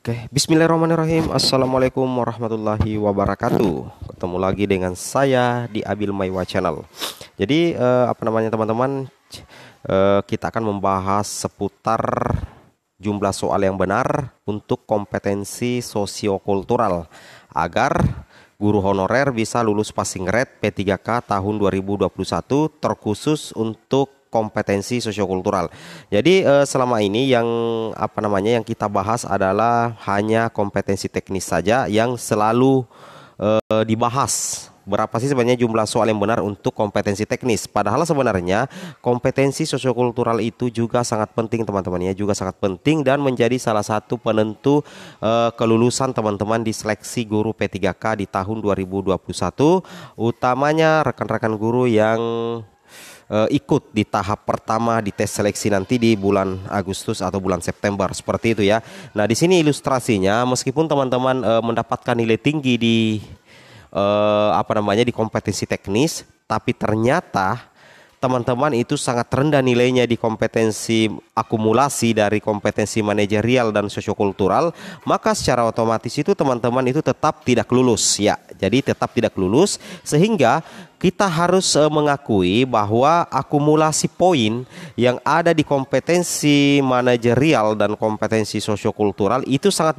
Oke, bismillahirrahmanirrahim. Assalamualaikum warahmatullahi wabarakatuh. Ketemu lagi dengan saya di Abil Maiwa Channel. Jadi, eh, apa namanya, teman-teman? Eh, kita akan membahas seputar jumlah soal yang benar untuk kompetensi sosiokultural agar guru honorer bisa lulus passing grade P3K tahun 2021 terkhusus untuk kompetensi sosiokultural. Jadi eh, selama ini yang apa namanya yang kita bahas adalah hanya kompetensi teknis saja yang selalu eh, dibahas. Berapa sih sebenarnya jumlah soal yang benar untuk kompetensi teknis? Padahal sebenarnya kompetensi sosiokultural itu juga sangat penting teman-teman ya, juga sangat penting dan menjadi salah satu penentu uh, kelulusan teman-teman di seleksi guru P3K di tahun 2021, utamanya rekan-rekan guru yang uh, ikut di tahap pertama di tes seleksi nanti di bulan Agustus atau bulan September seperti itu ya. Nah, di sini ilustrasinya meskipun teman-teman uh, mendapatkan nilai tinggi di uh, apa namanya di kompetensi teknis, tapi ternyata teman-teman itu sangat rendah nilainya di kompetensi akumulasi dari kompetensi manajerial dan sosiokultural, maka secara otomatis itu teman-teman itu tetap tidak lulus ya. Jadi tetap tidak lulus sehingga kita harus eh, mengakui bahwa akumulasi poin yang ada di kompetensi manajerial dan kompetensi sosiokultural itu sangat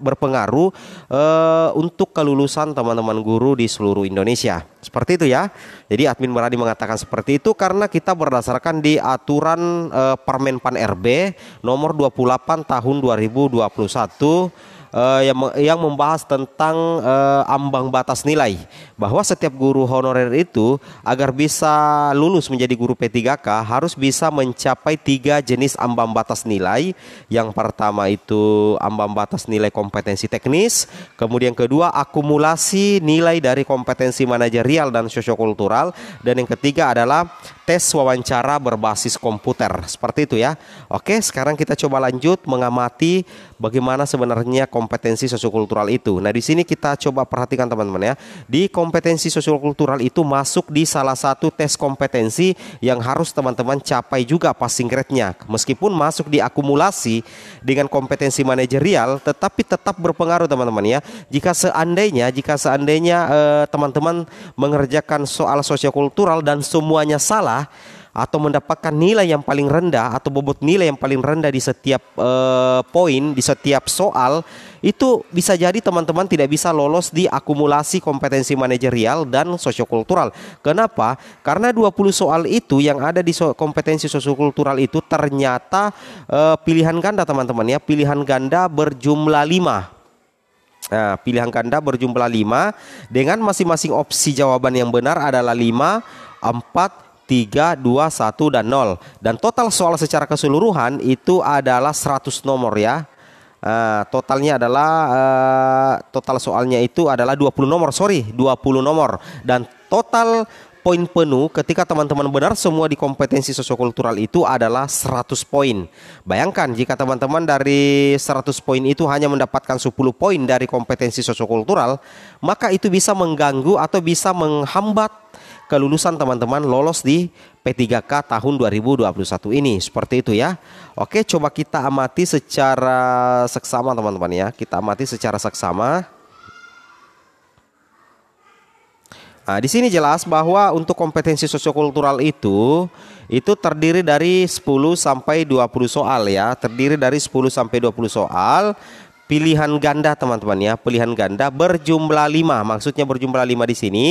berpengaruh eh, untuk kelulusan teman-teman guru di seluruh Indonesia. Seperti itu ya. Jadi admin Berani mengatakan seperti itu karena kita berdasarkan di aturan eh, Permen Pan RB nomor 28 tahun 2021 uh, yang yang membahas tentang uh, ambang batas nilai bahwa setiap guru honorer itu agar bisa lulus menjadi guru P3K harus bisa mencapai tiga jenis ambang batas nilai. Yang pertama itu ambang batas nilai kompetensi teknis, kemudian kedua akumulasi nilai dari kompetensi manajerial dan sosiokultural dan yang ketiga adalah tes wawancara berbasis komputer. Seperti itu ya. Oke, sekarang kita coba lanjut mengamati bagaimana sebenarnya kompetensi sosiokultural itu. Nah, di sini kita coba perhatikan teman-teman ya. Di kompetensi sosiokultural itu masuk di salah satu tes kompetensi yang harus teman-teman capai juga passing grade-nya. Meskipun masuk di akumulasi dengan kompetensi manajerial, tetapi tetap berpengaruh teman-teman ya. Jika seandainya jika seandainya eh, teman-teman eh, mengerjakan soal sosiokultural dan semuanya salah rendah atau mendapatkan nilai yang paling rendah atau bobot nilai yang paling rendah di setiap uh, poin di setiap soal itu bisa jadi teman-teman tidak bisa lolos di akumulasi kompetensi manajerial dan sosiokultural. Kenapa? Karena 20 soal itu yang ada di so kompetensi sosiokultural itu ternyata uh, pilihan ganda teman-teman ya, pilihan ganda berjumlah 5. Nah, pilihan ganda berjumlah 5 dengan masing-masing opsi jawaban yang benar adalah 5, 4, 3, 2, 1, dan 0. Dan total soal secara keseluruhan itu adalah 100 nomor ya. Uh, totalnya adalah uh, total soalnya itu adalah 20 nomor, sorry, 20 nomor. Dan total poin penuh ketika teman-teman benar semua di kompetensi sosiokultural itu adalah 100 poin. Bayangkan jika teman-teman dari 100 poin itu hanya mendapatkan 10 poin dari kompetensi sosiokultural, maka itu bisa mengganggu atau bisa menghambat kelulusan teman-teman lolos di P3K tahun 2021 ini. Seperti itu ya. Oke, coba kita amati secara seksama teman-teman ya. Kita amati secara seksama. Nah, di sini jelas bahwa untuk kompetensi sosiokultural itu itu terdiri dari 10 sampai 20 soal ya, terdiri dari 10 sampai 20 soal pilihan ganda teman-teman ya, pilihan ganda berjumlah 5. Maksudnya berjumlah 5 di sini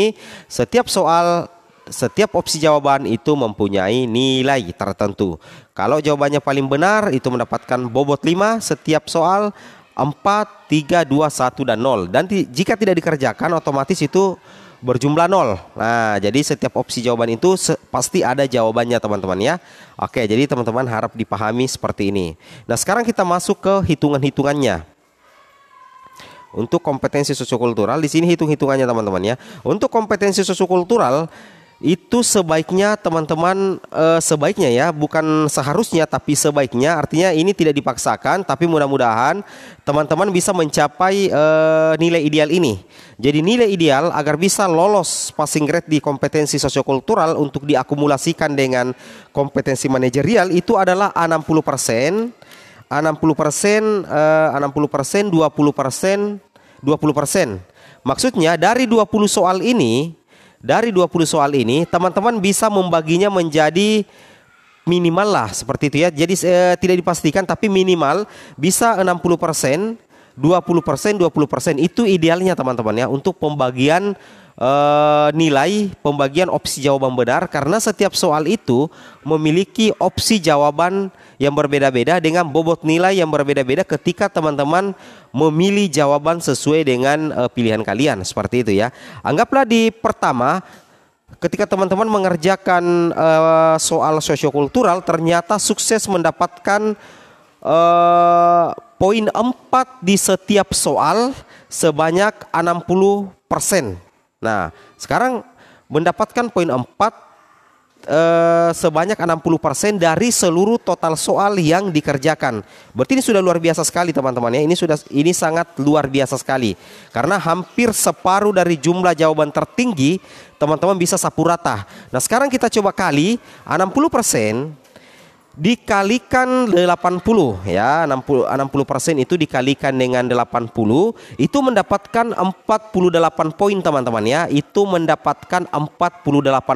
setiap soal setiap opsi jawaban itu mempunyai nilai tertentu. Kalau jawabannya paling benar itu mendapatkan bobot 5 setiap soal 4, 3, 2, 1 dan 0. Dan jika tidak dikerjakan otomatis itu berjumlah nol. Nah, jadi setiap opsi jawaban itu pasti ada jawabannya teman-teman ya. Oke, jadi teman-teman harap dipahami seperti ini. Nah, sekarang kita masuk ke hitungan-hitungannya. Untuk kompetensi sosiokultural di sini hitung-hitungannya teman-teman ya. Untuk kompetensi sosiokultural itu sebaiknya teman-teman e, sebaiknya ya bukan seharusnya tapi sebaiknya artinya ini tidak dipaksakan tapi mudah-mudahan teman-teman bisa mencapai e, nilai ideal ini. Jadi nilai ideal agar bisa lolos passing grade di kompetensi sosiokultural untuk diakumulasikan dengan kompetensi manajerial itu adalah 60% 60% eh, dua 60% 20% 20%. Maksudnya dari 20 soal ini, dari 20 soal ini teman-teman bisa membaginya menjadi minimal lah seperti itu ya. Jadi eh, tidak dipastikan tapi minimal bisa 60%, 20%, 20%. Itu idealnya teman-teman ya untuk pembagian uh, nilai pembagian opsi jawaban benar karena setiap soal itu memiliki opsi jawaban yang berbeda-beda dengan bobot nilai yang berbeda-beda ketika teman-teman memilih jawaban sesuai dengan uh, pilihan kalian seperti itu ya. Anggaplah di pertama ketika teman-teman mengerjakan uh, soal sosiokultural ternyata sukses mendapatkan uh, poin 4 di setiap soal sebanyak 60 persen Nah, sekarang mendapatkan poin 4 eh, sebanyak 60% dari seluruh total soal yang dikerjakan. Berarti ini sudah luar biasa sekali teman-teman ya. Ini sudah ini sangat luar biasa sekali. Karena hampir separuh dari jumlah jawaban tertinggi teman-teman bisa sapu rata. Nah, sekarang kita coba kali 60% dikalikan 80 ya 60 60% itu dikalikan dengan 80 itu mendapatkan 48 poin teman-teman ya itu mendapatkan 48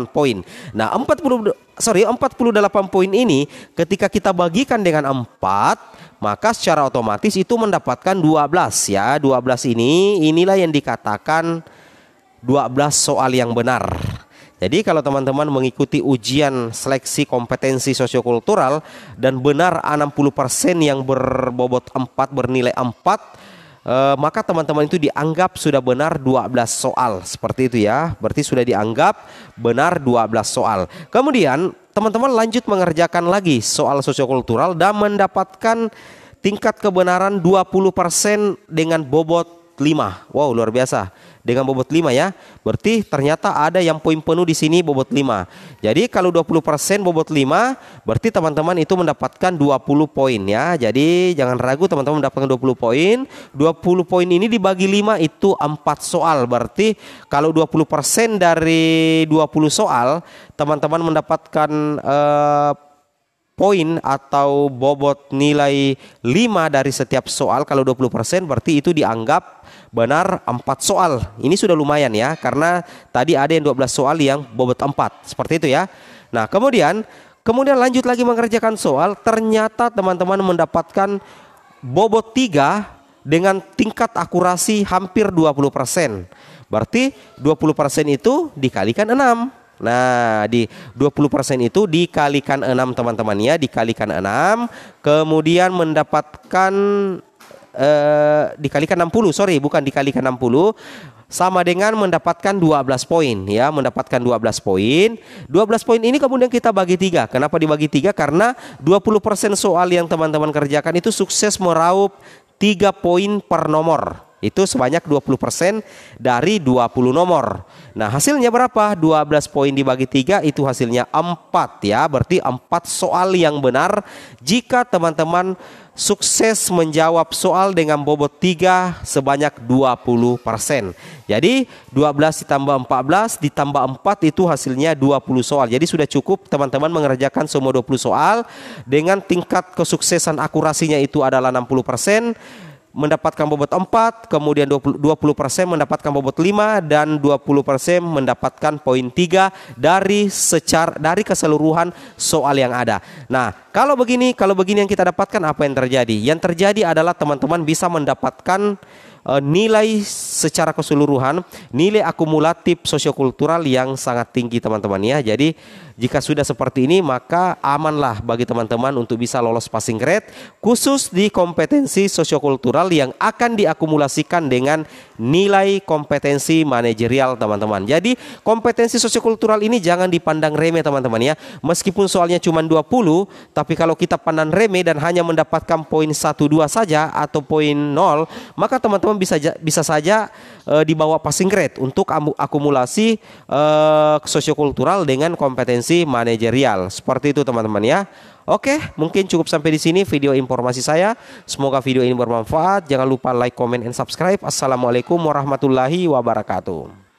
poin nah 40 sorry 48 poin ini ketika kita bagikan dengan 4 maka secara otomatis itu mendapatkan 12 ya 12 ini inilah yang dikatakan 12 soal yang benar jadi kalau teman-teman mengikuti ujian seleksi kompetensi sosiokultural dan benar 60% yang berbobot 4 bernilai 4 eh, maka teman-teman itu dianggap sudah benar 12 soal seperti itu ya. Berarti sudah dianggap benar 12 soal. Kemudian teman-teman lanjut mengerjakan lagi soal sosiokultural dan mendapatkan tingkat kebenaran 20% dengan bobot 5. Wow, luar biasa dengan bobot 5 ya. Berarti ternyata ada yang poin penuh di sini bobot 5. Jadi kalau 20% bobot 5, berarti teman-teman itu mendapatkan 20 poin ya. Jadi jangan ragu teman-teman mendapatkan 20 poin. 20 poin ini dibagi 5 itu 4 soal. Berarti kalau 20% dari 20 soal, teman-teman mendapatkan eh, poin atau bobot nilai 5 dari setiap soal kalau 20% berarti itu dianggap benar 4 soal. Ini sudah lumayan ya karena tadi ada yang 12 soal yang bobot 4. Seperti itu ya. Nah, kemudian kemudian lanjut lagi mengerjakan soal, ternyata teman-teman mendapatkan bobot 3 dengan tingkat akurasi hampir 20%. Berarti 20% itu dikalikan 6. Nah, di 20% itu dikalikan 6 teman-temannya, dikalikan 6, kemudian mendapatkan eh, dikalikan 60, sorry, bukan dikalikan 60 sama dengan mendapatkan 12 poin ya mendapatkan 12 poin 12 poin ini kemudian kita bagi tiga kenapa dibagi tiga karena 20% soal yang teman-teman kerjakan itu sukses meraup 3 poin per nomor itu sebanyak 20% dari 20 nomor. Nah, hasilnya berapa? 12 poin dibagi 3 itu hasilnya 4 ya. Berarti 4 soal yang benar jika teman-teman sukses menjawab soal dengan bobot 3 sebanyak 20%. Jadi 12 ditambah 14 ditambah 4 itu hasilnya 20 soal. Jadi sudah cukup teman-teman mengerjakan semua 20 soal dengan tingkat kesuksesan akurasinya itu adalah 60% mendapatkan bobot 4, kemudian 20%, persen mendapatkan bobot 5 dan 20% mendapatkan poin 3 dari secara dari keseluruhan soal yang ada. Nah, kalau begini, kalau begini yang kita dapatkan apa yang terjadi? Yang terjadi adalah teman-teman bisa mendapatkan Eh, nilai secara keseluruhan, nilai akumulatif sosiokultural yang sangat tinggi teman-teman ya. Jadi jika sudah seperti ini maka amanlah bagi teman-teman untuk bisa lolos passing grade khusus di kompetensi sosiokultural yang akan diakumulasikan dengan nilai kompetensi manajerial teman-teman. Jadi kompetensi sosiokultural ini jangan dipandang remeh teman-teman ya. Meskipun soalnya cuma 20 tapi kalau kita pandang remeh dan hanya mendapatkan poin 1 2 saja atau poin 0 maka teman-teman memang bisa bisa saja e, dibawa passing grade untuk akumulasi e, sosiokultural dengan kompetensi manajerial. Seperti itu teman-teman ya. Oke, mungkin cukup sampai di sini video informasi saya. Semoga video ini bermanfaat. Jangan lupa like, comment, and subscribe. Assalamualaikum warahmatullahi wabarakatuh.